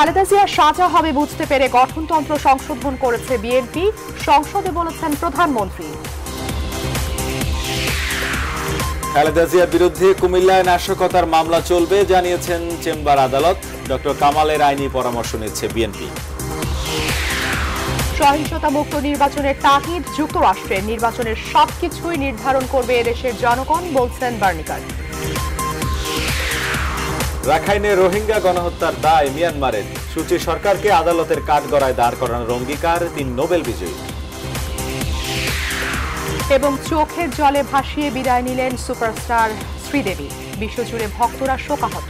খালেদা জিয়া সাজা হবে বুঝতে পেরে গঠনতন্ত্র সংশোধন করেছে বিএনপি সংসদে বলেছেন প্রধানমন্ত্রী খালেদা জিয়ার বিরুদ্ধে কুমিল্লায় নাশকতার মামলা চলবে জানিয়েছেন চেম্বার আদালত ডক্টর কামালের আইনি পরামর্শ নিচ্ছে বিএনপি সহিংসতা মুক্ত নির্বাচনের তাগিদ যুক্তরাষ্ট্রে নির্বাচনের সবকিছুই নির্ধারণ করবে এদেশের জনগণ বলছেন বার্নিকার রাখাইনে রোহিঙ্গা গণহত্যার দায় মিয়ানমারের সূচি সরকারকে আদালতের কাঠগড়ায় দাঁড় করানোর অঙ্গীকার তিন নোবেল বিজয়ী এবং চোখের জলে ভাসিয়ে বিদায় নিলেন সুপারস্টার শ্রীদেবী বিশ্বজুড়ে ভক্তরা শোকাহত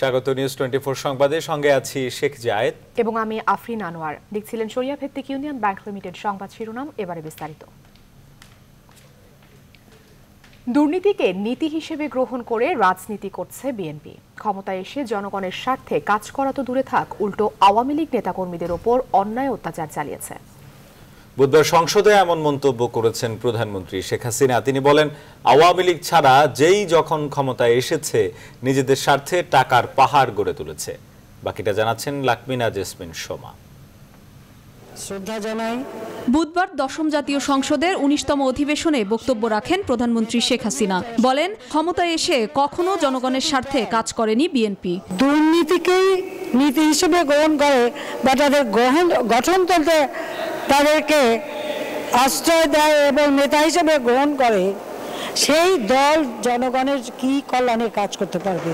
স্বাগত নিউজ টোয়েন্টি ফোর সংবাদে সঙ্গে আছি শেখ জায়দ এবং আমি আফরিন আনোয়ার দেখছিলেন সরিয়া ভিত্তিক ইউনিয়ন ব্যাংক লিমিটেড সংবাদ শিরোনাম এবারে বিস্তারিত দুর্নীতিকে নীতি হিসেবে গ্রহণ করে রাজনীতি করছে বিএনপি ক্ষমতায় এসে জনগণের স্বার্থে কাজ করা তো দূরে থাক উল্টো আওয়ামী লীগ নেতাকর্মীদের ওপর অন্যায় অত্যাচার চালিয়েছে বুধবার সংসদে এমন মন্তব্য করেছেন প্রধানমন্ত্রী শেখ হাসিনা তিনি বলেন আওয়ামী লীগ ছাড়া যেই যখন ক্ষমতায় এসেছে নিজেদের স্বার্থে টাকার পাহাড় গড়ে তুলেছে বাকিটা জানাচ্ছেন লাকমিনা জেসমিন সোমা শ্রদ্ধা জানাই বুধবার দশম জাতীয় সংসদের উনিশতম অধিবেশনে বক্তব্য রাখেন প্রধানমন্ত্রী শেখ হাসিনা বলেন ক্ষমতায় এসে কখনো জনগণের স্বার্থে কাজ করেনি বিএনপি দুর্নীতিকেই নীতি হিসেবে গ্রহণ করে বা তাদের গঠনতন্ত্রে তাদেরকে আশ্রয় দেয় এবং নেতা হিসেবে গ্রহণ করে সেই দল জনগণের কি কল্যাণের কাজ করতে পারবে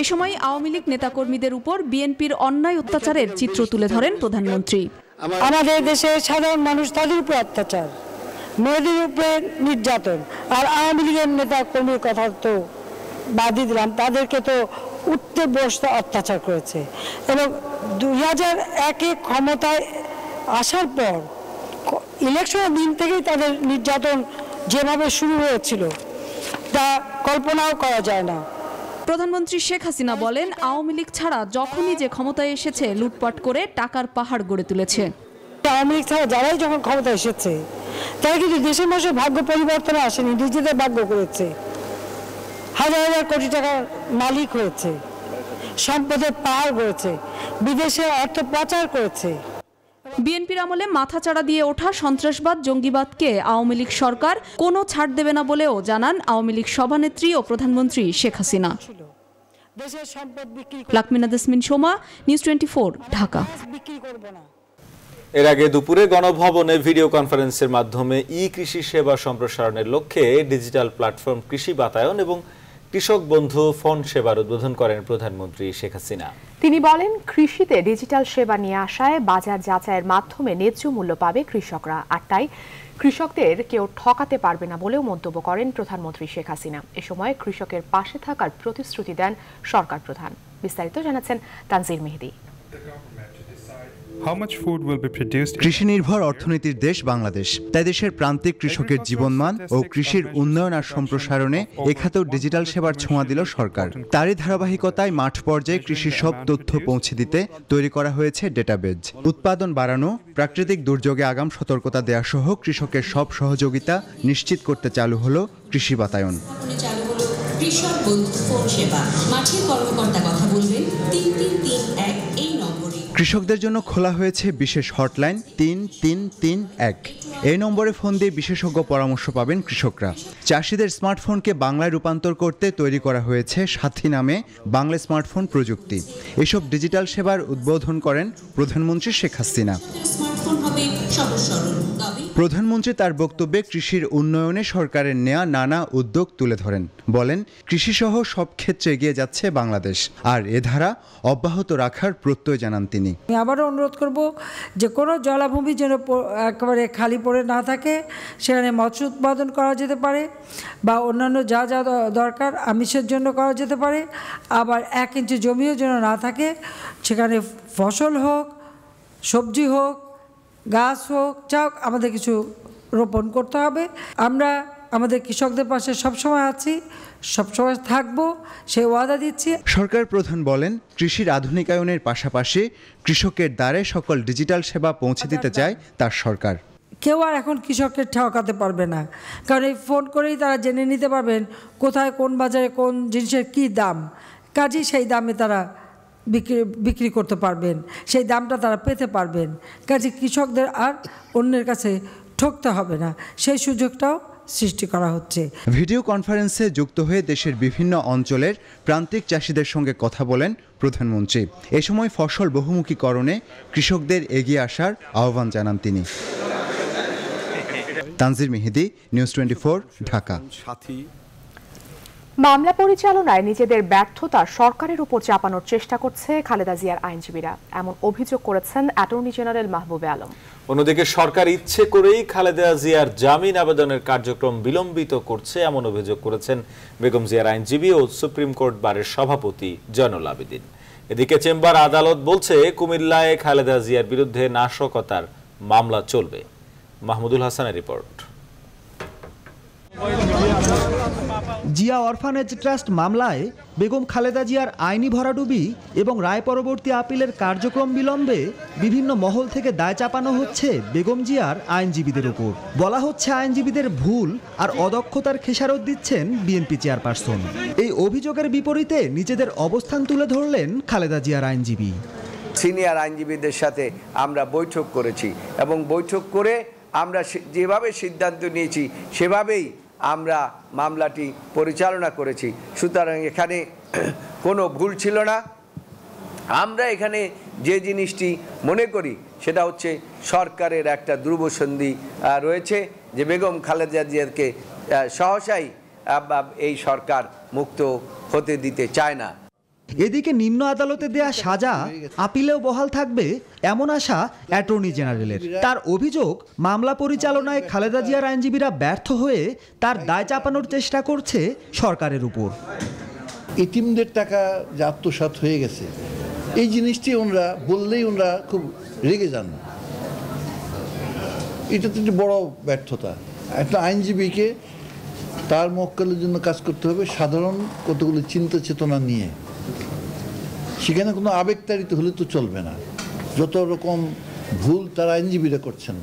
এ সময় আওয়ামী লীগ নেতাকর্মীদের উপর বিএনপির অন্যায় অত্যাচারের চিত্র তুলে ধরেন প্রধানমন্ত্রী আমাদের দেশে সাধারণ মানুষ তাদের উপর অত্যাচার মেয়েদের উপরে নির্যাতন আর আওয়ামী লীগের নেতা কর্মীর কথা তো বাদই দিলাম তাদেরকে তো উঠতে বসতে অত্যাচার করেছে এবং দু হাজার একে ক্ষমতায় আসার পর ইলেকশনের দিন থেকেই তাদের নির্যাতন যেভাবে শুরু হয়েছিল তা কল্পনাও করা যায় না প্রধানমন্ত্রী শেখ হাসিনা বলেন আওয়ামী লীগ ছাড়া যখনই যে ক্ষমতায় এসেছে লুটপাট করে টাকার পাহাড় গড়ে তুলেছে আওয়ামী লীগ ছাড়া যারাই যখন ক্ষমতায় এসেছে তারা কিন্তু দেশের মানুষের ভাগ্য পরিবর্তনে আসেনি নিজেদের ভাগ্য করেছে হাজার হাজার কোটি টাকার মালিক হয়েছে সম্পদের পাহাড় করেছে বিদেশে অর্থ পাচার করেছে বিএনপির আমলে মাথাচাড়া দিয়ে ওঠা সন্ত্রাসবাদ জঙ্গিবাদকে আওয়ামী লীগ সরকার কোনো ছাড় দেবে না বলেও জানান আওয়ামী লীগ সভানেত্রী ও প্রধানমন্ত্রী শেখ হাসিনা সোমা নিউজ টোয়েন্টি ঢাকা এর আগে দুপুরে গণভবনে ভিডিও কনফারেন্সের মাধ্যমে ই কৃষি সেবা সম্প্রসারণের লক্ষ্যে ডিজিটাল প্ল্যাটফর্ম কৃষি বাতায়ন এবং কৃষক বন্ধু ফোন সেবার উদ্বোধন করেন প্রধানমন্ত্রী শেখ হাসিনা তিনি বলেন কৃষিতে ডিজিটাল সেবা নিয়ে আসায় বাজার যাচাইয়ের মাধ্যমে ন্যায্য মূল্য পাবে কৃষকরা আর তাই কৃষকদের কেউ ঠকাতে পারবে না বলেও মন্তব্য করেন প্রধানমন্ত্রী শেখ হাসিনা এ সময় কৃষকের পাশে থাকার প্রতিশ্রুতি দেন সরকার প্রধান বিস্তারিত জানাচ্ছেন তানজির মেহেদি কৃষি নির্ভর অর্থনীতির দেশ বাংলাদেশ তাই দেশের প্রান্তিক কৃষকের জীবনমান ও কৃষির উন্নয়ন আর সম্প্রসারণে এখাতেও ডিজিটাল সেবার ছোঁয়া দিল সরকার তারই ধারাবাহিকতায় মাঠ পর্যায়ে কৃষির সব তথ্য পৌঁছে দিতে তৈরি করা হয়েছে ডেটাবেজ উৎপাদন বাড়ানো প্রাকৃতিক দুর্যোগে আগাম সতর্কতা দেওয়া সহ কৃষকের সব সহযোগিতা নিশ্চিত করতে চালু হলো কৃষি বাতায়ন কৃষক বন্ধু সেবা মাঠের কর্মকর্তা কৃষকদের জন্য খোলা হয়েছে বিশেষ হটলাইন তিন তিন তিন এক এই নম্বরে ফোন দিয়ে বিশেষজ্ঞ পরামর্শ পাবেন কৃষকরা চাষিদের স্মার্টফোনকে বাংলায় রূপান্তর করতে তৈরি করা হয়েছে সাথী নামে বাংলা স্মার্টফোন প্রযুক্তি এসব ডিজিটাল সেবার উদ্বোধন করেন প্রধানমন্ত্রী শেখ হাসিনা হবে প্রধানমন্ত্রী তার বক্তব্যে কৃষির উন্নয়নে সরকারের নেয়া নানা উদ্যোগ তুলে ধরেন বলেন কৃষিসহ সব ক্ষেত্রে এগিয়ে যাচ্ছে বাংলাদেশ আর এ ধারা অব্যাহত রাখার প্রত্যয় জানান তিনি আমি আবারও অনুরোধ করব যে কোনো জলাভূমি যেন একেবারে খালি পড়ে না থাকে সেখানে মৎস্য উৎপাদন করা যেতে পারে বা অন্যান্য যা যা দরকার আমিষের জন্য করা যেতে পারে আবার এক ইঞ্চি জমিও যেন না থাকে সেখানে ফসল হোক সবজি হোক গাছ হোক হোক আমাদের কিছু রোপণ করতে হবে আমরা আমাদের কৃষকদের পাশে সবসময় আছি সবসময় থাকব সেই ওয়াদা দিচ্ছি সরকার প্রধান বলেন কৃষির আধুনিকায়নের পাশাপাশি কৃষকের দ্বারে সকল ডিজিটাল সেবা পৌঁছে দিতে আচ্ছা, চায় আচ্ছা। তার সরকার কেউ আর এখন কৃষককে ঠকাতে পারবে না কারণ এই ফোন করেই তারা জেনে নিতে পারবেন কোথায় কোন বাজারে কোন জিনিসের কি দাম কাজেই সেই দামে তারা বিক্রি বিক্রি করতে পারবেন সেই দামটা তারা পেতে পারবেন কাজে কৃষকদের আর অন্যের কাছে ঠকতে হবে না সেই সুযোগটাও সৃষ্টি করা হচ্ছে ভিডিও কনফারেন্সে যুক্ত হয়ে দেশের বিভিন্ন অঞ্চলের প্রান্তিক চাষিদের সঙ্গে কথা বলেন প্রধানমন্ত্রী এ সময় ফসল বহুমুখীকরণে কৃষকদের এগিয়ে আসার আহ্বান জানান তিনি তানজির মেহেদি নিউজ টোয়েন্টি ঢাকা মামলা পরিচালনায় নিজেদের ব্যর্থতা সরকারের উপর চাপানোর চেষ্টা করছে খালেদা জিয়ার আইনজীবীরা এমন অভিযোগ করেছেন অ্যাটর্নি জেনারেল মাহবুবে আলম অন্যদিকে সরকার ইচ্ছে করেই খালেদা জিয়ার জামিন আবেদনের কার্যক্রম বিলম্বিত করছে এমন অভিযোগ করেছেন বেগম জিয়ার আইনজীবী ও সুপ্রিম কোর্ট বারের সভাপতি জয়নুল আবেদিন এদিকে চেম্বার আদালত বলছে কুমিল্লায় খালেদা জিয়ার বিরুদ্ধে নাশকতার মামলা চলবে মাহমুদুল হাসানের রিপোর্ট জিয়া অরফানেজ ট্রাস্ট মামলায় বেগম খালেদা জিয়ার আইনি ভরাডুবি এবং রায় পরবর্তী আপিলের কার্যক্রম বিলম্বে বিভিন্ন মহল থেকে দায় চাপানো হচ্ছে বেগম জিয়ার আইনজীবীদের উপর বলা হচ্ছে আইনজীবীদের ভুল আর অদক্ষতার খেসারত দিচ্ছেন বিএনপি চেয়ারপারসন এই অভিযোগের বিপরীতে নিজেদের অবস্থান তুলে ধরলেন খালেদা জিয়ার আইনজীবী সিনিয়র আইনজীবীদের সাথে আমরা বৈঠক করেছি এবং বৈঠক করে আমরা যেভাবে সিদ্ধান্ত নিয়েছি সেভাবেই আমরা মামলাটি পরিচালনা করেছি সুতরাং এখানে কোনো ভুল ছিল না আমরা এখানে যে জিনিসটি মনে করি সেটা হচ্ছে সরকারের একটা দুর্বসন্ধি রয়েছে যে বেগম খালেদা জিয়াকে সহসাই এই সরকার মুক্ত হতে দিতে চায় না এদিকে নিম্ন আদালতে দেয়া সাজা আপিলেও বহাল থাকবে এমন আশা অ্যাটর্নি জেনারেলের তার অভিযোগ মামলা পরিচালনায় খালেদা জিয়ার আইনজীবীরা ব্যর্থ হয়ে তার দায় চাপানোর চেষ্টা করছে সরকারের উপর এটিমদের টাকা যে আত্মসাত হয়ে গেছে এই জিনিসটি ওনারা বললেই ওনারা খুব রেগে যান এটা তো একটি বড় ব্যর্থতা একটা আইনজীবীকে তার মক্কালের জন্য কাজ করতে হবে সাধারণ কতগুলো চিন্তা চেতনা নিয়ে সেখানে কোনো আবেগতাড়িত হলে তো চলবে না যত রকম ভুল তার আইনজীবীরা করছেন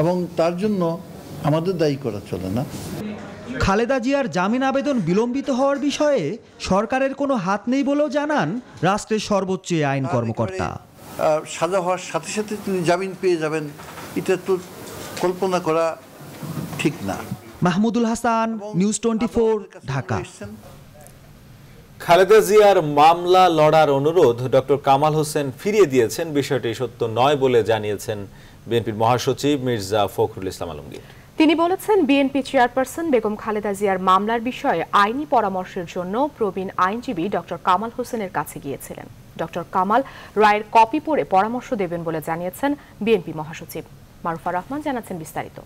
এবং তার জন্য আমাদের দায়ী করা চলে না খালেদা জিয়ার জামিন আবেদন বিলম্বিত হওয়ার বিষয়ে সরকারের কোনো হাত নেই বলেও জানান রাষ্ট্রের সর্বোচ্চ আইন কর্মকর্তা সাজা হওয়ার সাথে সাথে তিনি জামিন পেয়ে যাবেন এটা তো কল্পনা করা ঠিক না মাহমুদুল হাসান নিউজ টোয়েন্টি ঢাকা খালেদা জিয়ার মামলা লড়ার অনুরোধ ডক্টর কামাল হোসেন ফিরিয়ে দিয়েছেন বিষয়টি সত্য নয় বলে জানিয়েছেন বিএনপির মহাসচিব মির্জা ফখরুল ইসলাম আলমগীর তিনি বলেছেন বিএনপি চেয়ারপারসন বেগম খালেদা জিয়ার মামলার বিষয়ে আইনি পরামর্শের জন্য প্রবীণ আইনজীবী ডক্টর কামাল হোসেনের কাছে গিয়েছিলেন ডক্টর কামাল রায়ের কপি পড়ে পরামর্শ দেবেন বলে জানিয়েছেন বিএনপি মহাসচিব মারুফা রহমান জানাচ্ছেন বিস্তারিত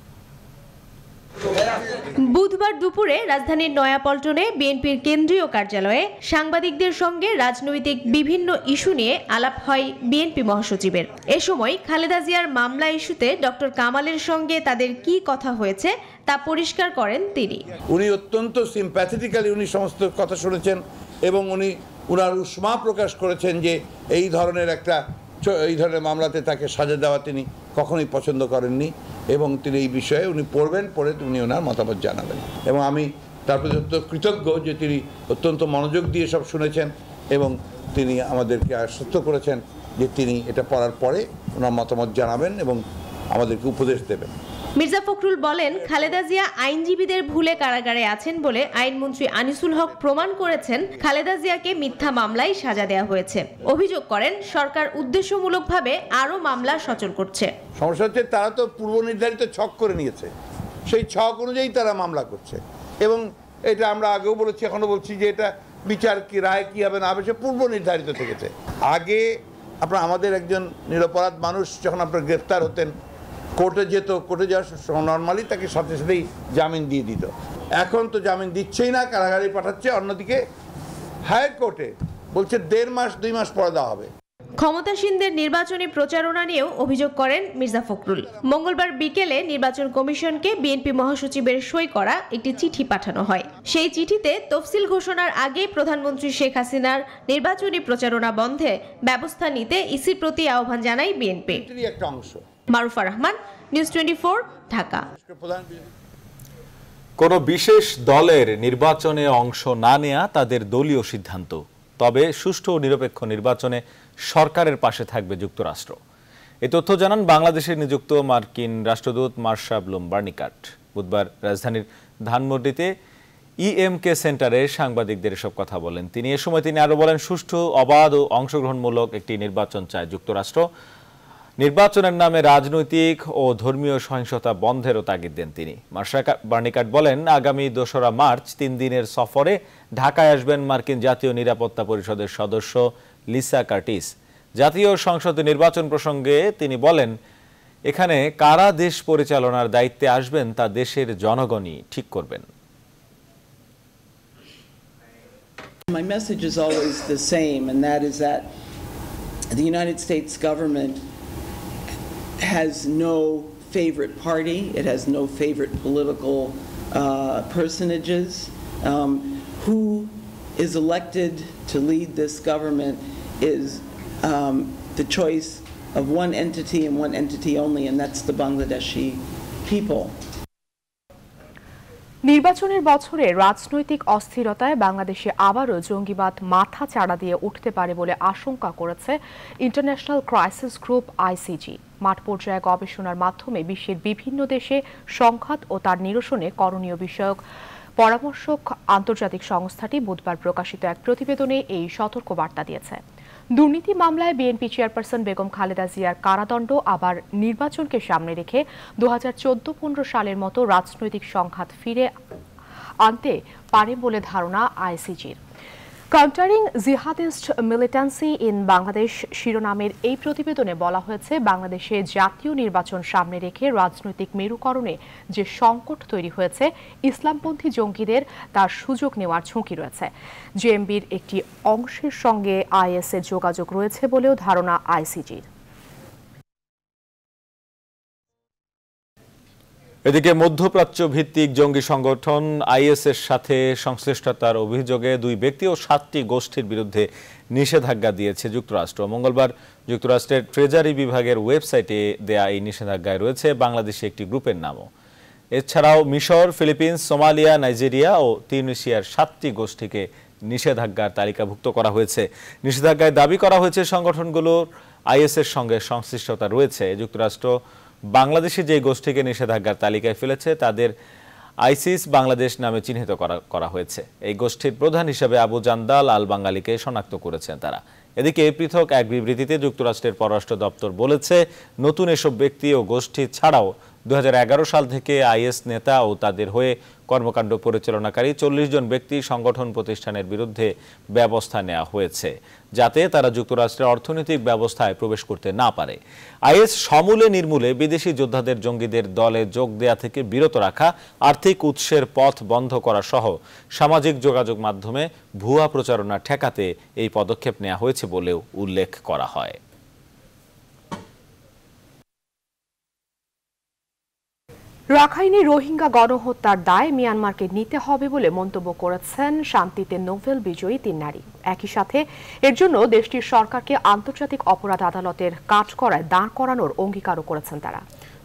বুধবার দুপুরে রাজধানীর নয়াপল্টনে বিএনপির কেন্দ্রীয় কার্যালয়ে সাংবাদিকদের সঙ্গে রাজনৈতিক বিভিন্ন ইস্যু নিয়ে আলাপ হয় বিএনপি মহাসচিবের এ সময় খালেদা জিয়ার মামলা ইস্যুতে ডক্টর কামালের সঙ্গে তাদের কি কথা হয়েছে তা পরিষ্কার করেন তিনি উনি অত্যন্ত সিম্প্যাথেটিক্যালি উনি সমস্ত কথা শুনেছেন এবং উনি উনার উষ্মা প্রকাশ করেছেন যে এই ধরনের একটা এই ধরনের মামলাতে তাকে সাজা দেওয়া তিনি কখনোই পছন্দ করেননি এবং তিনি এই বিষয়ে উনি পড়বেন পড়ে উনি ওনার মতামত জানাবেন এবং আমি তার প্রতি কৃতজ্ঞ যে তিনি অত্যন্ত মনোযোগ দিয়ে সব শুনেছেন এবং তিনি আমাদেরকে আশ্বস্ত করেছেন যে তিনি এটা পড়ার পরে ওনার মতামত জানাবেন এবং আমাদেরকে উপদেশ দেবেন মির্জা ফখরুল বলেন খালেদা জিয়া আইনজীবীদের ভুলে কারাগারে আছেন বলে আইনমন্ত্রী আনিসুল হক প্রমাণ করেছেন খালেদা জিয়াকে মিথ্যা মামলায় সাজা দেওয়া হয়েছে অভিযোগ করেন সরকার উদ্দেশ্যমূলকভাবে আরও মামলা সচল করছে সমস্যা হচ্ছে তারা তো পূর্ব নির্ধারিত ছক করে নিয়েছে সেই ছক অনুযায়ী তারা মামলা করছে এবং এটা আমরা আগেও বলেছি এখনও বলছি যে এটা বিচার কি রায় কি হবে না হবে সে পূর্ব নির্ধারিত থেকেছে আগে আপনার আমাদের একজন নিরপরাধ মানুষ যখন আপনার গ্রেফতার হতেন কোর্টে যেত কোর্টে যাওয়ার নর্মালি তাকে সাথে সাথেই জামিন দিয়ে দিত এখন তো জামিন দিচ্ছেই না কারাগারে পাঠাচ্ছে অন্যদিকে হাইকোর্টে কোর্টে বলছে দেড় মাস দুই মাস পরে দেওয়া হবে ক্ষমতাসীনদের নির্বাচনী প্রচারণা নিয়েও অভিযোগ করেন মির্জা ফখরুল মঙ্গলবার বিকেলে নির্বাচন কমিশনকে বিএনপি মহাসচিবের সই করা একটি চিঠি পাঠানো হয় সেই চিঠিতে তফসিল ঘোষণার আগে প্রধানমন্ত্রী শেখ হাসিনার নির্বাচনী প্রচারণা বন্ধে ব্যবস্থা নিতে ইসির প্রতি আহ্বান জানায় বিএনপি একটা অংশ মারুফা রহমান নিউজ টোয়েন্টি ঢাকা কোন বিশেষ দলের নির্বাচনে অংশ না নেয়া তাদের দলীয় সিদ্ধান্ত তবে সুষ্ঠু ও নিরপেক্ষ নির্বাচনে সরকারের পাশে থাকবে যুক্তরাষ্ট্র এ তথ্য জানান বাংলাদেশের নিযুক্ত মার্কিন রাষ্ট্রদূত মার্শাব ব্লুমবার্নিকাট বুধবার রাজধানীর ধানমন্ডিতে ইএমকে e সেন্টারে সাংবাদিকদের এসব কথা বলেন তিনি এ সময় তিনি আরও বলেন সুষ্ঠু অবাধ ও অংশগ্রহণমূলক একটি নির্বাচন চায় যুক্তরাষ্ট্র নির্বাচনের নামে রাজনৈতিক ও ধর্মীয় সহিংসতা বন্ধেরও তাগিদ দেন তিনি মার্শা বার্নিকাট বলেন আগামী দোসরা মার্চ তিন দিনের সফরে ঢাকায় আসবেন মার্কিন জাতীয় নিরাপত্তা পরিষদের সদস্য লিসা কার্টিস জাতীয় সংসদে নির্বাচন প্রসঙ্গে তিনি বলেন এখানে কারা দেশ পরিচালনার দায়িত্বে আসবেন তা দেশের জনগণই ঠিক করবেন My message is always the same, and that is that the United States government has no favorite party, it has no favorite political uh, personages. Um, who is elected to lead this government is um, the choice of one entity and one entity only, and that's the Bangladeshi people. নির্বাচনের বছরে রাজনৈতিক অস্থিরতায় বাংলাদেশে আবারও জঙ্গিবাদ মাথা চাড়া দিয়ে উঠতে পারে বলে আশঙ্কা করেছে ইন্টারন্যাশনাল ক্রাইসিস গ্রুপ আইসিজি মাঠ পর্যায়ে গবেষণার মাধ্যমে বিশ্বের বিভিন্ন দেশে সংঘাত ও তার নিরসনে করণীয় বিষয়ক পরামর্শক আন্তর্জাতিক সংস্থাটি বুধবার প্রকাশিত এক প্রতিবেদনে এই সতর্ক বার্তা দিয়েছে দুর্নীতি মামলায় বিএনপি চেয়ারপারসন বেগম খালেদা জিয়ার কারাদণ্ড আবার নির্বাচনকে সামনে রেখে দু হাজার চোদ্দ পনেরো সালের মতো রাজনৈতিক সংঘাত ফিরে আনতে পারে বলে ধারণা আইসিজির countering jihadist militancy in Bangladesh শিরোনামের এই প্রতিবেদনে বলা হয়েছে বাংলাদেশে জাতীয় নির্বাচন সামনে রেখে রাজনৈতিক মেরুকরণে যে সংকট তৈরি হয়েছে ইসলামপন্থী জঙ্গিদের তার সুযোগ নেওয়ার ঝুঁকি রয়েছে জেএমবির একটি অংশের সঙ্গে আইএসের যোগাযোগ রয়েছে বলেও ধারণা আইসিজির এদিকে মধ্যপ্রাচ্য ভিত্তিক জঙ্গি সংগঠন আইএসের সাথে সংশ্লিষ্টতার অভিযোগে দুই ব্যক্তি ও সাতটি গোষ্ঠীর বিরুদ্ধে নিষেধাজ্ঞা দিয়েছে যুক্তরাষ্ট্র মঙ্গলবার যুক্তরাষ্ট্রের ট্রেজারি বিভাগের ওয়েবসাইটে দেয়া এই নিষেধাজ্ঞায় রয়েছে বাংলাদেশে একটি গ্রুপের নামও এছাড়াও মিশর ফিলিপিন্স সোমালিয়া নাইজেরিয়া ও তিউনিশিয়ার সাতটি গোষ্ঠীকে নিষেধাজ্ঞার তালিকাভুক্ত করা হয়েছে নিষেধাজ্ঞায় দাবি করা হয়েছে সংগঠনগুলোর আইএসের সঙ্গে সংশ্লিষ্টতা রয়েছে যুক্তরাষ্ট্র বাংলাদেশে যে গোষ্ঠীকে নিষেধাজ্ঞার তালিকায় ফেলেছে তাদের আইসিস বাংলাদেশ নামে চিহ্নিত করা করা হয়েছে এই গোষ্ঠীর প্রধান হিসেবে আবু জান্দাল আল বাঙ্গালিকে শনাক্ত করেছেন তারা এদিকে এই পৃথক এক বিবৃতিতে যুক্তরাষ্ট্রের পররাষ্ট্র দপ্তর বলেছে নতুন এসব ব্যক্তি ও গোষ্ঠী ছাড়াও দু সাল থেকে আইএস নেতা ও তাদের হয়ে কর্মকাণ্ড পরিচালনাকারী চল্লিশ জন ব্যক্তি সংগঠন প্রতিষ্ঠানের বিরুদ্ধে ব্যবস্থা নেওয়া হয়েছে যাতে তারা যুক্তরাষ্ট্রের অর্থনৈতিক ব্যবস্থায় প্রবেশ করতে না পারে আইএস সমূলে নির্মূলে বিদেশি যোদ্ধাদের জঙ্গিদের দলে যোগ দেয়া থেকে বিরত রাখা আর্থিক উৎসের পথ বন্ধ করা সহ সামাজিক যোগাযোগ মাধ্যমে ভুয়া প্রচারণা ঠেকাতে এই পদক্ষেপ নেওয়া হয়েছে বলেও উল্লেখ করা হয় রাখাইনে রোহিঙ্গা গণহত্যার দায় মিয়ানমারকে নিতে হবে বলে মন্তব্য করেছেন শান্তিতে নোবেল বিজয়ী তিন নারী একই সাথে এর জন্য দেশটির সরকারকে আন্তর্জাতিক অপরাধ আদালতের কাজ করায় দাঁড় করানোর অঙ্গীকারও করেছেন তারা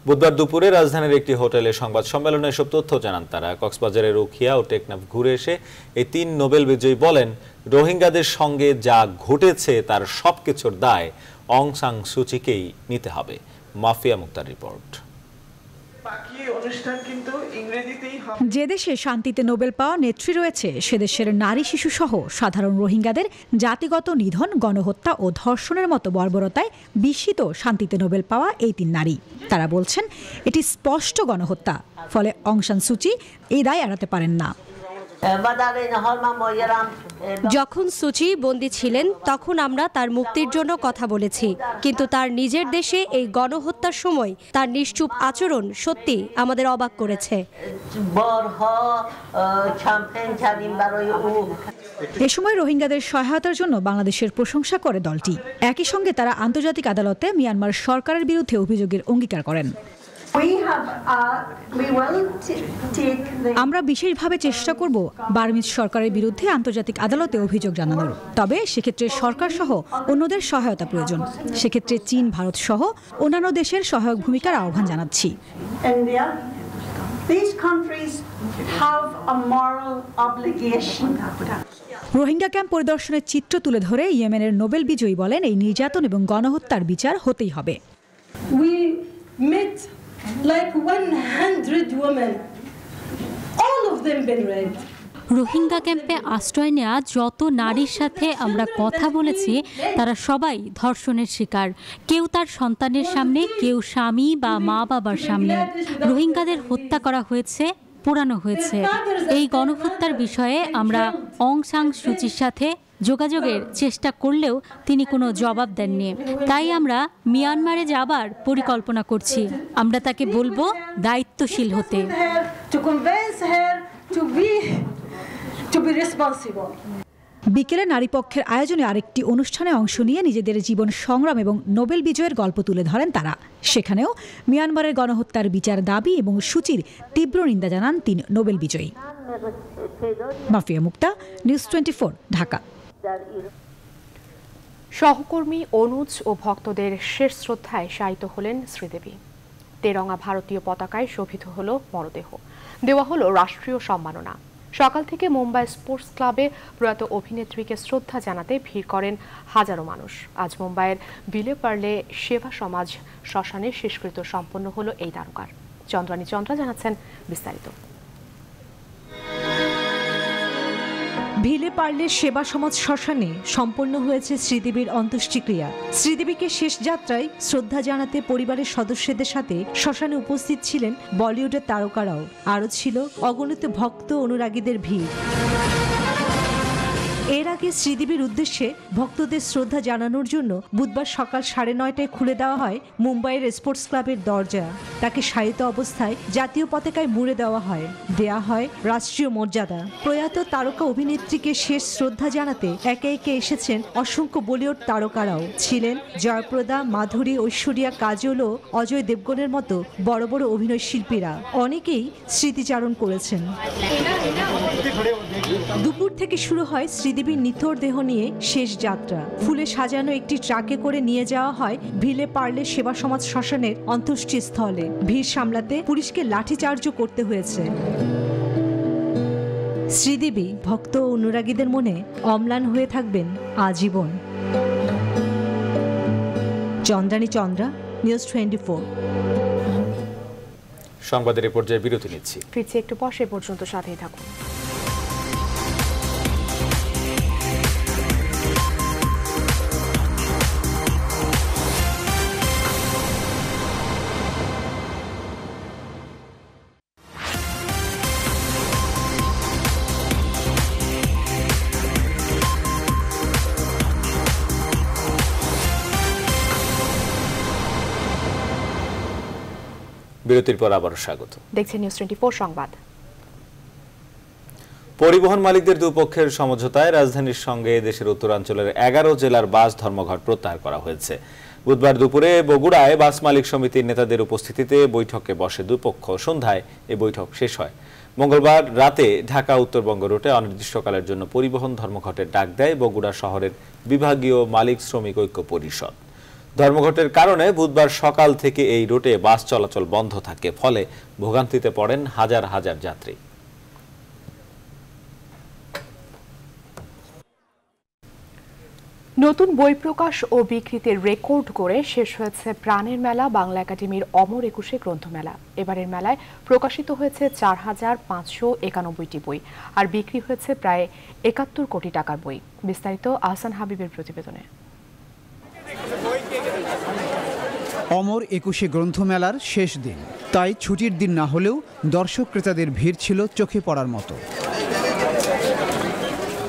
বুধবার দুপুরে রাজধানীর একটি হোটেলে সংবাদ সম্মেলনে এসব তথ্য জানান তারা কক্সবাজারের রুখিয়া ও টেকনাফ ঘুরে এসে এই তিন নোবেল বিজয়ী বলেন রোহিঙ্গাদের সঙ্গে যা ঘটেছে তার সবকিছুর দায় অং সাং সুচিকেই নিতে হবে মাফিয়া মুক্তার রিপোর্ট যে দেশে শান্তিতে নোবেল পাওয়া নেত্রী রয়েছে সে দেশের নারী শিশু সহ সাধারণ রোহিঙ্গাদের জাতিগত নিধন গণহত্যা ও ধর্ষণের মতো বর্বরতায় বিস্মিত শান্তিতে নোবেল পাওয়া এই তিন নারী তারা বলছেন এটি স্পষ্ট গণহত্যা ফলে অংশান সুচি এই দায় এড়াতে পারেন না যখন সুচি বন্দি ছিলেন তখন আমরা তার মুক্তির জন্য কথা বলেছি কিন্তু তার নিজের দেশে এই গণহত্যার সময় তার নিশ্চুপ আচরণ সত্যি আমাদের অবাক করেছে এ সময় রোহিঙ্গাদের সহায়তার জন্য বাংলাদেশের প্রশংসা করে দলটি একই সঙ্গে তারা আন্তর্জাতিক আদালতে মিয়ানমার সরকারের বিরুদ্ধে অভিযোগের অঙ্গীকার করেন Uh, আমরা বিশেষভাবে চেষ্টা করব বার্মিজ সরকারের বিরুদ্ধে আন্তর্জাতিক আদালতে অভিযোগ জানানোর তবে সেক্ষেত্রে সরকার সহ অন্যদের সহায়তা প্রয়োজন সেক্ষেত্রে চীন ভারত সহ অন্যান্য দেশের সহায়ক ভূমিকার আহ্বান জানাচ্ছি রোহিঙ্গা ক্যাম্প পরিদর্শনের চিত্র তুলে ধরে ইয়েমেনের নোবেল বিজয়ী বলেন এই নির্যাতন এবং গণহত্যার বিচার হতেই হবে like 100 women, all of them been raped. Rohingya ক্যাম্পে আশ্রয় নেওয়া যত নারীর সাথে আমরা কথা বলেছি তারা সবাই ধর্ষণের শিকার কেউ তার সন্তানের সামনে কেউ স্বামী বা মা বাবার সামনে রোহিঙ্গাদের হত্যা করা হয়েছে পোড়ানো হয়েছে এই গণহত্যার বিষয়ে আমরা অং সাং সুচির সাথে যোগাযোগের চেষ্টা করলেও তিনি কোনো জবাব দেননি তাই আমরা মিয়ানমারে যাবার পরিকল্পনা করছি আমরা তাকে বলবো দায়িত্বশীল হতে বিকেলে নারীপক্ষের আয়োজনে আরেকটি অনুষ্ঠানে অংশ নিয়ে নিজেদের জীবন সংগ্রাম এবং নোবেল বিজয়ের গল্প তুলে ধরেন তারা সেখানেও মিয়ানমারের গণহত্যার বিচার দাবি এবং সূচির তীব্র নিন্দা জানান তিন নোবেল বিজয়ী মাফিয়া মুক্তা নিউজ টোয়েন্টি ঢাকা সহকর্মী অনুজ ও ভক্তদের শেষ শ্রদ্ধায় শায়িত হলেন শ্রীদেবী তেরঙা ভারতীয় পতাকায় শোভিত হল মরদেহ দেওয়া হল রাষ্ট্রীয় সম্মাননা সকাল থেকে মুম্বাই স্পোর্টস ক্লাবে প্রয়াত অভিনেত্রীকে শ্রদ্ধা জানাতে ভিড় করেন হাজারো মানুষ আজ মুম্বাইয়ের বিলে পার্লে সেবা সমাজ শ্মশানে শেষকৃত সম্পন্ন হল এই তারকার চন্দ্রানী চন্দ্রা জানাচ্ছেন বিস্তারিত ভিলে পার্লে সেবা সমাজ শ্মশানে সম্পন্ন হয়েছে শ্রীদেবীর অন্ত্যেষ্টিক্রিয়া শ্রীদেবীকে শেষ যাত্রায় শ্রদ্ধা জানাতে পরিবারের সদস্যদের সাথে শ্মশানে উপস্থিত ছিলেন বলিউডের তারকারাও আরও ছিল অগণিত ভক্ত অনুরাগীদের ভিড় এর আগে শ্রীদেবীর উদ্দেশ্যে ভক্তদের শ্রদ্ধা জানানোর জন্য বুধবার সকাল সাড়ে নয়টায় খুলে দেওয়া হয় মুম্বাইয়ের স্পোর্টস ক্লাবের দরজা তাকে শায়িত অবস্থায় জাতীয় পতাকায় মুড়ে দেওয়া হয় দেয়া হয় রাষ্ট্রীয় মর্যাদা প্রয়াত তারকা অভিনেত্রীকে শেষ শ্রদ্ধা জানাতে একে একে এসেছেন অসংখ্য বলিউড তারকারাও ছিলেন জয়প্রদা মাধুরী ঐশ্বরিয়া কাজল ও অজয় দেবগণের মতো বড় বড় অভিনয় শিল্পীরা অনেকেই স্মৃতিচারণ করেছেন দুপুর থেকে শুরু হয় শ্রীদেবীর নিথর দেহ নিয়ে শেষ যাত্রা ফুলে সাজানো একটি ট্রাকে করে নিয়ে যাওয়া হয় ভিলে পার্লে সেবা সমাজ শ্মশানের অন্ত্যেষ্টি স্থলে ভিড় সামলাতে পুলিশকে লাঠিচার্জ করতে হয়েছে শ্রীদেবী ভক্ত অনুরাগীদের মনে অম্লান হয়ে থাকবেন আজীবন Chandrani Chandra news twenty four সংবাদের এ পর্যায়ে বিরতি নিচ্ছি ফিরছি একটু পর পর্যন্ত সাথেই থাকুন বিরতির পর আবারও স্বাগত দেখছেন নিউজ টোয়েন্টি সংবাদ পরিবহন মালিকদের দুপক্ষের সমঝোতায় রাজধানীর সঙ্গে দেশের উত্তরাঞ্চলের এগারো জেলার বাস ধর্মঘট প্রত্যাহার করা হয়েছে বুধবার দুপুরে বগুড়ায় বাস মালিক সমিতির নেতাদের উপস্থিতিতে বৈঠকে বসে দুপক্ষ সন্ধ্যায় এ বৈঠক শেষ হয় মঙ্গলবার রাতে ঢাকা উত্তরবঙ্গ রুটে অনির্দিষ্টকালের জন্য পরিবহন ধর্মঘটের ডাক দেয় বগুড়া শহরের বিভাগীয় মালিক শ্রমিক ঐক্য পরিষদ ধর্মঘটের কারণে বুধবার সকাল থেকে এই রুটে বাস চলাচল বন্ধ থাকে ফলে ভোগান্তিতে পড়েন হাজার হাজার যাত্রী নতুন বই প্রকাশ ও বিক্রিতে রেকর্ড করে শেষ হয়েছে প্রাণের মেলা বাংলা একাডেমির অমর একুশে গ্রন্থমেলা এবারের মেলায় প্রকাশিত হয়েছে চার হাজার পাঁচশো একানব্বইটি বই আর বিক্রি হয়েছে প্রায় একাত্তর কোটি টাকার বই বিস্তারিত আহসান হাবিবের প্রতিবেদনে অমর একুশে গ্রন্থমেলার শেষ দিন তাই ছুটির দিন না হলেও দর্শক ক্রেতাদের ভিড় ছিল চোখে পড়ার মতো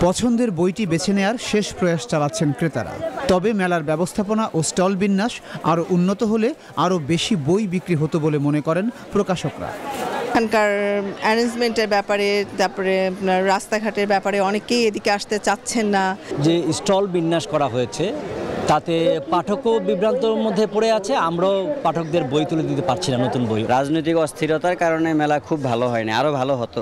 পছন্দের বইটি বেছে নেয়ার শেষ প্রয়াস চালাচ্ছেন ক্রেতারা তবে মেলার ব্যবস্থাপনা ও স্টল বিন্যাস আরও উন্নত হলে আরও বেশি বই বিক্রি হতো বলে মনে করেন প্রকাশকরা এখানকার অ্যারেঞ্জমেন্টের ব্যাপারে তারপরে আপনার রাস্তাঘাটের ব্যাপারে অনেকেই এদিকে আসতে চাচ্ছেন না যে স্টল বিন্যাস করা হয়েছে তাতে পাঠকও বিভ্রান্তর মধ্যে পড়ে আছে আমরাও পাঠকদের বই তুলে দিতে পারছি না নতুন বই রাজনৈতিক অস্থিরতার কারণে মেলা খুব ভালো হয়নি আরও ভালো হতো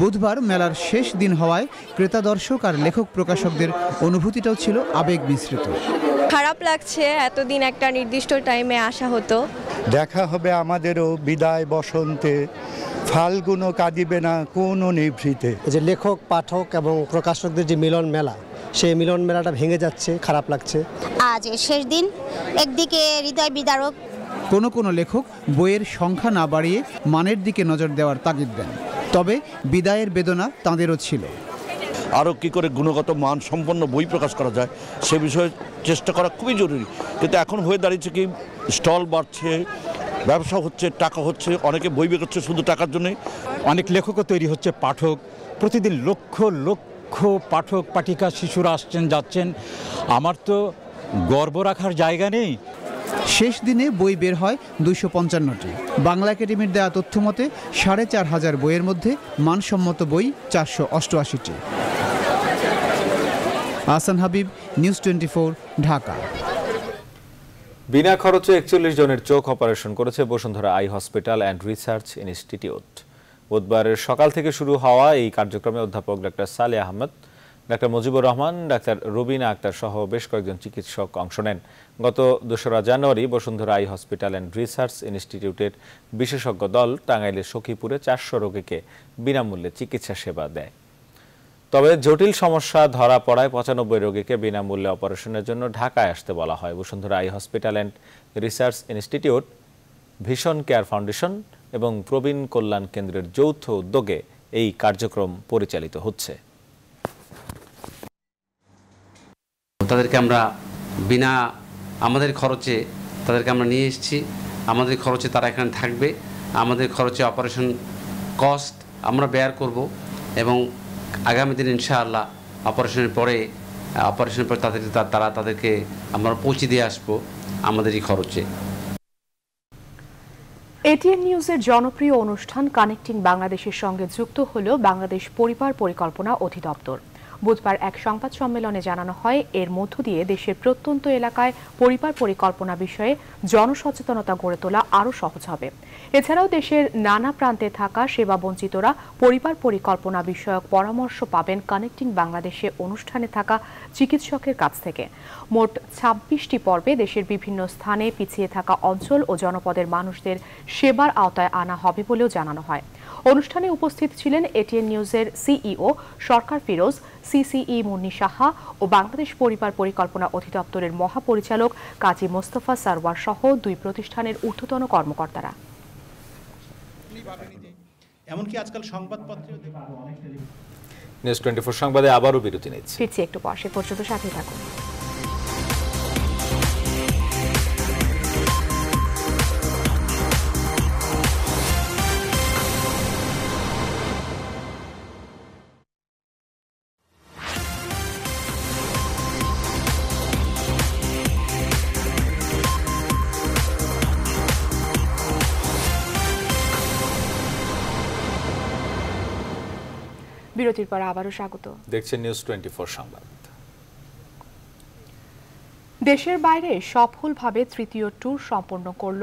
বুধবার মেলার শেষ দিন হওয়ায় ক্রেতা দর্শক আর লেখক প্রকাশকদের অনুভূতিটাও ছিল আবেগ মিশ্রিত খারাপ লাগছে এতদিন একটা নির্দিষ্ট টাইমে আসা হতো দেখা হবে আমাদেরও বিদায় বসন্তে ফালগুনো কাঁদিবে না কোনো নিভৃতে যে লেখক পাঠক এবং প্রকাশকদের যে মিলন মেলা সেই মিলন মেলাটা ভেঙে যাচ্ছে খারাপ লাগছে আজ শেষ দিন একদিকে হৃদয় বিদারক কোনো কোনো লেখক বইয়ের সংখ্যা না বাড়িয়ে মানের দিকে নজর দেওয়ার তাগিদ দেন তবে বিদায়ের বেদনা তাঁদেরও ছিল আরও কী করে গুণগত মান সম্পন্ন বই প্রকাশ করা যায় সে বিষয়ে চেষ্টা করা খুবই জরুরি কিন্তু এখন হয়ে দাঁড়িয়েছে কি স্টল বাড়ছে ব্যবসা হচ্ছে টাকা হচ্ছে অনেকে বই বেরোচ্ছে শুধু টাকার জন্যই অনেক লেখকও তৈরি হচ্ছে পাঠক প্রতিদিন লক্ষ লক্ষ পাঠক পাঠিকা শিশুরা আসছেন যাচ্ছেন আমার তো গর্ব রাখার জায়গা নেই শেষ দিনে বই বের হয় দুইশো পঞ্চান্নটি বাংলা একাডেমির দেওয়া তথ্য মতে সাড়ে চার হাজার বইয়ের মধ্যে মানসম্মত বই চারশো অষ্টআশিটি আসান হাবিব নিউজ টোয়েন্টি ঢাকা বিনা খরচে একচল্লিশ জনের চোখ অপারেশন করেছে Bashundhara eye hospital and research institute বুধবারের সকাল থেকে শুরু হওয়া এই কার্যক্রমে অধ্যাপক doctor Saleh Ahmed doctor Mujibur Rahman doctor Rubina Akhter সহ বেশ কয়েকজন চিকিৎসক অংশ নেন গত দোসরা জানুয়ারি Bashundhara eye hospital and research ইনস্টিটিউটের বিশেষজ্ঞ দল টাঙ্গাইলের সখীপুরে চারশো রোগীকে বিনামূল্যে চিকিৎসা সেবা দেয় তবে জটিল সমস্যা ধরা পড়ায় পঁচানব্বই রোগীকে বিনামূল্যে অপারেশনের জন্য ঢাকায় আসতে বলা হয় Bashundhara eye hospital and research institute vision care foundation এবং প্রবীণ কল্যাণ কেন্দ্রের যৌথ উদ্যোগে এই কার্যক্রম পরিচালিত হচ্ছে তাদেরকে আমরা বিনা আমাদের খরচে তাদেরকে আমরা নিয়ে এসেছি আমাদের খরচে তারা এখানে থাকবে আমাদের খরচে অপারেশন কস্ট আমরা ব্যয় করব এবং আগামী দিন ইনশাআল্লাহ অপারেশনের পরে অপারেশনের পরে তাদের তারা তাদেরকে আমরা পৌঁছে দিয়ে আসবো আমাদের এই খরচে এটিএন নিউজের জনপ্রিয় অনুষ্ঠান কানেক্টিং বাংলাদেশের সঙ্গে যুক্ত হল বাংলাদেশ পরিবার পরিকল্পনা অধিদপ্তর বুধবার এক সংবাদ সম্মেলনে জানানো হয় এর মধ্য দিয়ে দেশের প্রত্যন্ত এলাকায় পরিবার পরিকল্পনা বিষয়ে জনসচেতনতা গড়ে তোলা আরও সহজ হবে এছাড়াও দেশের নানা প্রান্তে থাকা সেবা বঞ্চিতরা পরিবার পরিকল্পনা বিষয়ক পরামর্শ পাবেন কানেক্টিং বাংলাদেশে অনুষ্ঠানে থাকা চিকিৎসকের কাছ থেকে মোট ছাব্বিশটি পর্বে দেশের বিভিন্ন স্থানে পিছিয়ে থাকা অঞ্চল ও জনপদের মানুষদের সেবার আওতায় আনা হবে বলেও জানানো হয় অনুষ্ঠানে উপস্থিত ছিলেন এটিএন নিউজের সিইও সরকার ফিরোজ সিসিই মুন্নি সাহা ও বাংলাদেশ পরিবার পরিকল্পনা অধিদপ্তরের মহাপরিচালক কাজী মোস্তফা সারওয়ার সহ দুই প্রতিষ্ঠানের ঊর্ধ্বতন কর্মকর্তারা এমনকি আজকাল সংবাদপত্রে নিউজ টোয়েন্টি ফোর সংবাদে আবারও বিরতি নিচ্ছে ফিরছি একটু পর সে পর্যন্ত সাথে থাকুন বিরতির পর আবারও স্বাগত দেখছেন নিউজ টোয়েন্টি সংবাদ দেশের বাইরে সফলভাবে তৃতীয় ট্যুর সম্পন্ন করল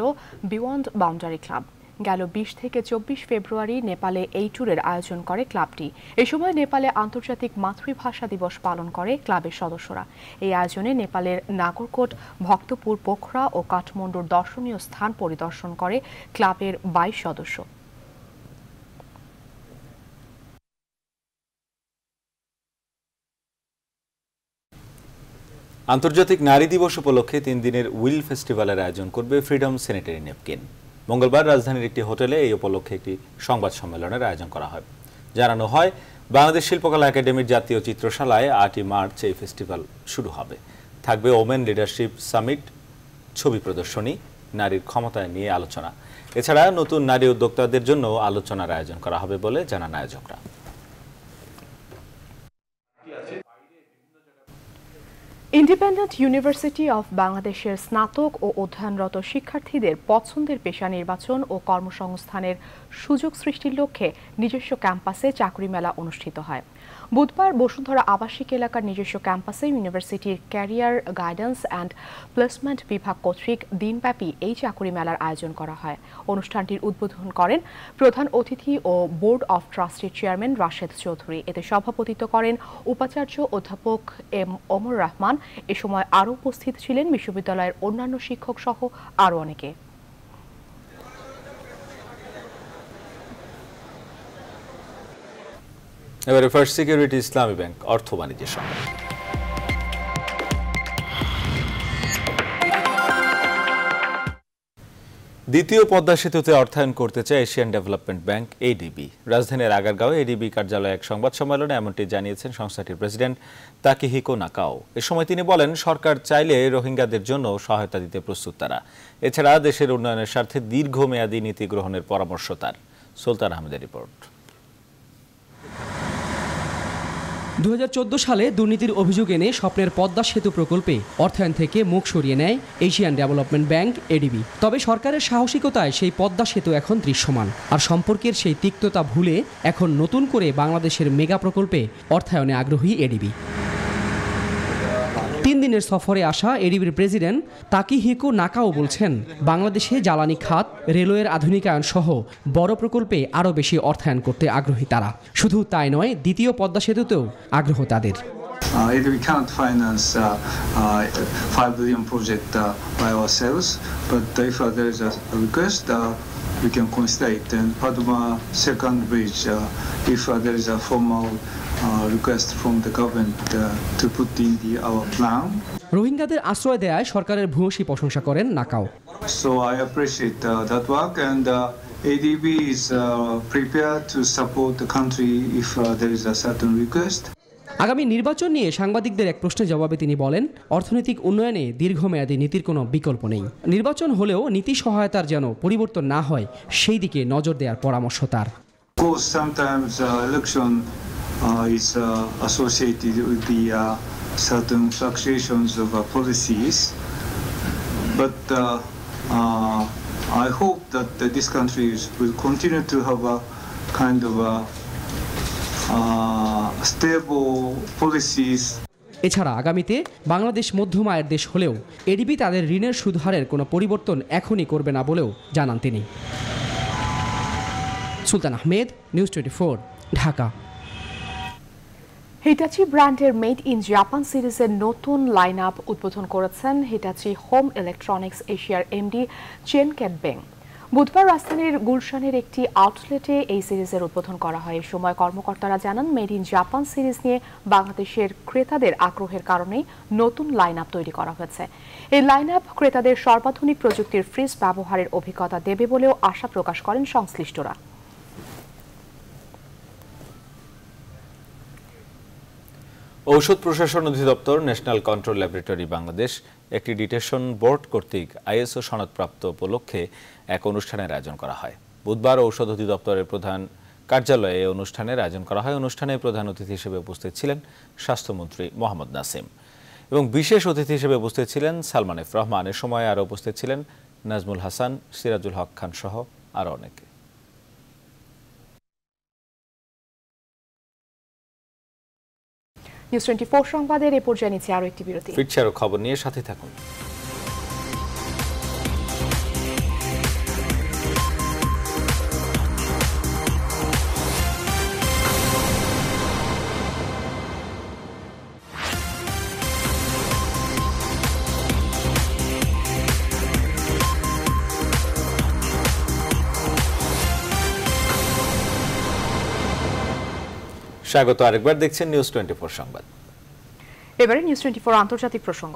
বিওয়ান্ড বাউন্ডারি ক্লাব গেল বিশ থেকে চব্বিশ ফেব্রুয়ারি নেপালে এই ট্যুরের আয়োজন করে ক্লাবটি এ সময় নেপালে আন্তর্জাতিক মাতৃভাষা দিবস পালন করে ক্লাবের সদস্যরা এই আয়োজনে নেপালের নাগরকোট ভক্তপুর পোখরা ও কাঠমান্ডুর দর্শনীয় স্থান পরিদর্শন করে ক্লাবের বাইশ সদস্য আন্তর্জাতিক নারী দিবস উপলক্ষে তিন দিনের উইল ফেস্টিভ্যালের আয়োজন করবে ফ্রিডম সেনেটারি নেপকিন মঙ্গলবার রাজধানীর একটি হোটেলে এই উপলক্ষে একটি সংবাদ সম্মেলনের আয়োজন করা হয় জানানো হয় বাংলাদেশ শিল্পকলা একাডেমির জাতীয় চিত্রশালায় আটই মার্চ এই ফেস্টিভ্যাল শুরু হবে থাকবে ওমেন লিডারশিপ সামিট ছবি প্রদর্শনী নারীর ক্ষমতায় নিয়ে আলোচনা এছাড়া নতুন নারী উদ্যোক্তাদের জন্য আলোচনার আয়োজন করা হবে বলে জানান আয়োজকরা ইন্ডিপেন্ডেন্ট ইউনিভার্সিটি অফ বাংলাদেশের স্নাতক ও অধ্যয়নরত শিক্ষার্থীদের পছন্দের পেশা নির্বাচন ও কর্মসংস্থানের সুযোগ সৃষ্টির লক্ষ্যে নিজস্ব ক্যাম্পাসে চাকরি মেলা অনুষ্ঠিত হয় বুধবার বসুন্ধরা আবাসিক এলাকার নিজস্ব ক্যাম্পাসে ইউনিভার্সিটির ক্যারিয়ার গাইডেন্স অ্যান্ড প্লেসমেন্ট বিভাগ কর্তৃক দিনব্যাপী এই চাকুরি মেলার আয়োজন করা হয় অনুষ্ঠানটির উদ্বোধন করেন প্রধান অতিথি ও বোর্ড অফ ট্রাস্টের চেয়ারম্যান রাশেদ চৌধুরী এতে সভাপতিত্ব করেন উপাচার্য অধ্যাপক এম ওমর রহমান এ সময় আরও উপস্থিত ছিলেন বিশ্ববিদ্যালয়ের অন্যান্য শিক্ষক সহ আরও অনেকে এবারে ফার্স্ট সিকিউরিটি ইসলামী ব্যাংক অর্থ বাণিজ্যের সঙ্গে দ্বিতীয় পদ্মা সেতুতে অর্থায়ন করতে চায় এশিয়ান ডেভেলপমেন্ট ব্যাংক এডিবি রাজধানীর আগারগাঁও এডিবি কার্যালয়ে এক সংবাদ সম্মেলনে এমনটি জানিয়েছেন সংস্থাটির প্রেসিডেন্ট হিকো নাকাও এ সময় তিনি বলেন সরকার চাইলে রোহিঙ্গাদের জন্য সহায়তা দিতে প্রস্তুত তারা এছাড়া দেশের উন্নয়নের স্বার্থে দীর্ঘমেয়াদী নীতি গ্রহণের পরামর্শ তার সুলতান আহমেদের রিপোর্ট দু সালে দুর্নীতির অভিযোগ এনে স্বপ্নের পদ্মা সেতু প্রকল্পে অর্থায়ন থেকে মুখ সরিয়ে নেয় এশিয়ান ডেভেলপমেন্ট ব্যাংক এডিবি তবে সরকারের সাহসিকতায় সেই পদ্মা সেতু এখন দৃশ্যমান আর সম্পর্কের সেই তিক্ততা ভুলে এখন নতুন করে বাংলাদেশের মেগা প্রকল্পে অর্থায়নে আগ্রহী এডিবি তিন দিনের সফরে আসা এডিবির প্রেসিডেন্ট তাকি হিকো নাকাও বলছেন বাংলাদেশে জ্বালানি খাত রেলওয়ের আধুনিকায়ন সহ বড় প্রকল্পে আরও বেশি অর্থায়ন করতে আগ্রহী তারা শুধু তাই নয় দ্বিতীয় পদ্মা সেতুতেও আগ্রহ তাদের Uh, either we can't finance uh, uh, 5 billion project by ourselves, but if there is a request, we can consider it. And Padma second bridge, if there is a formal request from the government to put in the, our plan. রোহিঙ্গাদের আশ্রয় দেয়ায় সরকারের ভূয়সী প্রশংসা করেন নাকাও So I appreciate that work and ADB is prepared to support the country if there is a certain request. আগামী নির্বাচন নিয়ে সাংবাদিকদের এক প্রশ্নের জবাবে তিনি বলেন অর্থনৈতিক উন্নয়নে দীর্ঘমেয়াদী নীতির কোনো বিকল্প নেই নির্বাচন হলেও নীতি সহায়তার যেন পরিবর্তন না হয় সেই দিকে নজর দেওয়ার পরামর্শ তার I hope that uh, this country will continue to have a kind of a uh, এছাড়া আগামীতে বাংলাদেশ মধ্যম আয়ের দেশ হলেও এডিবি তাদের ঋণের সুদহারের কোনো পরিবর্তন এখনই করবে না বলেও জানান তিনি Sultan Ahmed news twenty Dhaka Hitachi ব্র্যান্ডের মেড ইন জাপান সিরিজের নতুন লাইন আপ উদ্বোধন করেছেন হিটাচি হোম ইলেকট্রনিক্স এশিয়ার এমডি চেন ক্যাটবেং বুধবার রাজধানীর গুলশানের একটি আউটলেটে এই সিরিজের উদ্বোধন করা হয় এ সময় কর্মকর্তারা জানান মেড ইন জাপান সিরিজ নিয়ে বাংলাদেশের ক্রেতাদের আগ্রহের কারণেই নতুন লাইন আপ তৈরি করা হয়েছে এই লাইন আপ ক্রেতাদের সর্বাধুনিক প্রযুক্তির ফ্রিজ ব্যবহারের অভিজ্ঞতা দেবে বলেও আশা প্রকাশ করেন সংশ্লিষ্টরা ঔষধ প্রশাসন অধিদপ্তর ন্যাশনাল কন্ট্রোল ল্যাবরেটরি বাংলাদেশ একটি ডিটেশন বোর্ড কর্তৃক আইএসও সনদপ্রাপ্ত উপলক্ষে এক অনুষ্ঠানের আয়োজন করা হয় বুধবার ঔষধ অধিদপ্তরের প্রধান কার্যালয়ে এই অনুষ্ঠানের আয়োজন করা হয় অনুষ্ঠানে প্রধান অতিথি হিসেবে উপস্থিত ছিলেন স্বাস্থ্যমন্ত্রী মোহাম্মদ নাসিম এবং বিশেষ অতিথি হিসেবে উপস্থিত ছিলেন সালমান এফ রহমান এ সময় আরও উপস্থিত ছিলেন নাজমুল হাসান সিরাজুল হক খান সহ আরও অনেকে নিউজ টোয়েন্টি ফোর সংবাদের এ পর্যায়ে নিচে আরও একটি বিরতি ফিরছে খবর নিয়ে সাথে থাকুন স্বাগত আরেকবার দেখছেন নিউজ টোয়েন্টি ফোর সংবাদ এবারে নিউজ টোয়েন্টি ফোর আন্তর্জাতিক প্রসঙ্গ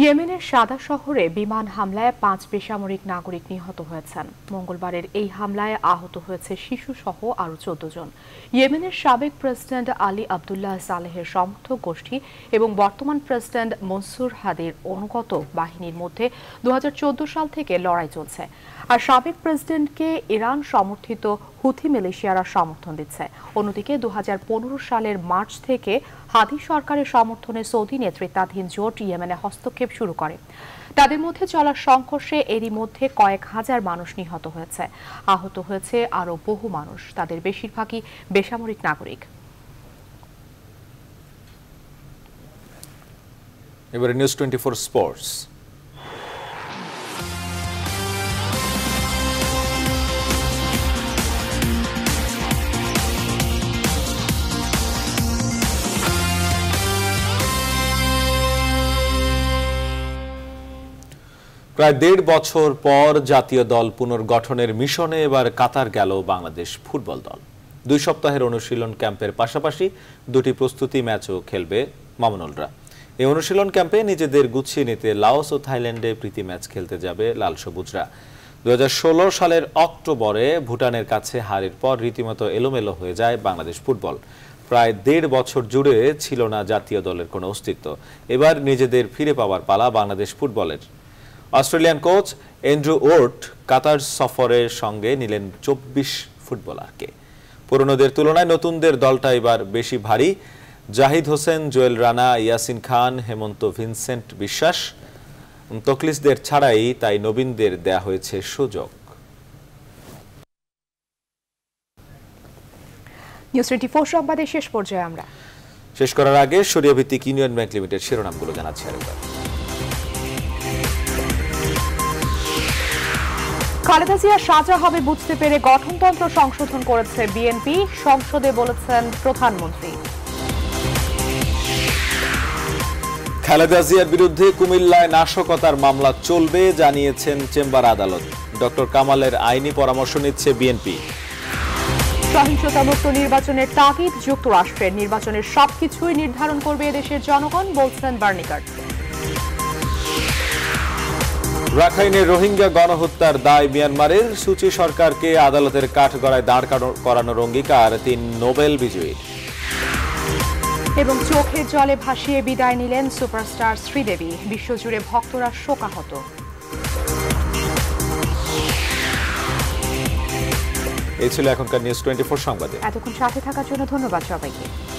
ইয়েমেনের সাদা শহরে বিমান হামলায় পাঁচ বেসামরিক নাগরিক নিহত হয়েছেন মঙ্গলবারের এই হামলায় আহত হয়েছে শিশু সহ আরও চোদ্দ জন ইয়েমেনের সাবেক প্রেসিডেন্ট আলী আবদুল্লাহ সালেহের সমর্থক গোষ্ঠী এবং বর্তমান প্রেসিডেন্ট মনসুর হাদির অনুগত বাহিনীর মধ্যে দু সাল থেকে লড়াই চলছে আর সাবেক প্রেসিডেন্টকে ইরান সমর্থিত হুথি মিলেশিয়ারা সমর্থন দিচ্ছে অন্যদিকে দু সালের মার্চ থেকে হাদি সরকারের সমর্থনে সৌদি নেতৃত্বাধীন জোট ইয়েমেনে হস্তক্ষেপ শুরু করে তাদের মধ্যে চলা সংঘর্ষে এরই মধ্যে কয়েক হাজার মানুষ নিহত হয়েছে আহত হয়েছে আরও বহু মানুষ তাদের বেশিরভাগই বেসামরিক নাগরিক এবারে নিউজ টোয়েন্টি ফোর স্পোর্টস প্রায় দেড় বছর পর জাতীয় দল পুনর্গঠনের মিশনে এবার কাতার গেল বাংলাদেশ ফুটবল দল দুই সপ্তাহের অনুশীলন ক্যাম্পের পাশাপাশি দুটি প্রস্তুতি ম্যাচও খেলবে মামুনুলরা এই অনুশীলন ক্যাম্পে নিজেদের গুছিয়ে নিতে লাওস ও থাইল্যান্ডে প্রীতি ম্যাচ খেলতে যাবে লাল সবুজরা দু সালের অক্টোবরে ভুটানের কাছে হারের পর রীতিমতো এলোমেলো হয়ে যায় বাংলাদেশ ফুটবল প্রায় দেড় বছর জুড়ে ছিল না জাতীয় দলের কোনো অস্তিত্ব এবার নিজেদের ফিরে পাওয়ার পালা বাংলাদেশ ফুটবলের Australian coach Andrew Ord Qatar সফরের সঙ্গে নিলেন চব্বিশ ফুটবলারকে পুরনোদের তুলনায় নতুনদের দলটা এবার বেশি ভারী জাহিদ হোসেন জোয়েল রানা ইয়াসিন খান হেমন্ত ভিনসেন্ট বিশ্বাস তকলিসদের ছাড়াই তাই নবীনদের দেয়া হয়েছে সুযোগ ফোর শেষ পর্যায়ে আমরা শেষ করার আগে সরিয়া ভিত্তিক ইউনিয়ন ব্যাংক লিমিটেড শিরোনামগুলো জানাচ্ছি আরেকবার খালেদা জিয়া সাজা হবে বুঝতে পেরে গঠনতন্ত্র সংশোধন করেছে বিএনপি সংসদে বলেছেন প্রধানমন্ত্রী খালেদা জিয়ার বিরুদ্ধে কুমিল্লায় নাশকতার মামলা চলবে জানিয়েছেন চেম্বার আদালত ডক্টর কামালের আইনি পরামর্শ নিচ্ছে বিএনপি মুক্ত নির্বাচনের তাগিদ যুক্তরাষ্ট্রের নির্বাচনের সবকিছুই নির্ধারণ করবে দেশের জনগণ বলছেন বার্নিকার্ট রাখাইনে রোহিঙ্গা গণহত্যার দায় মিয়ানমারের সুচি সরকারকে আদালতের কাঠগড়ায় দাঁড় করানোর অঙ্গীকার তিন নোবেল বিজয়ীর এবং চোখের জলে ভাসিয়ে বিদায় নিলেন সুপারস্টার শ্রীদেবী বিশ্বজুড়ে ভক্তরা শোকাহত এই ছিল এখনকার নিউজ টোয়েন্টি ফোর সংবাদে এতক্ষণ সাথে থাকার জন্য ধন্যবাদ সবাইকে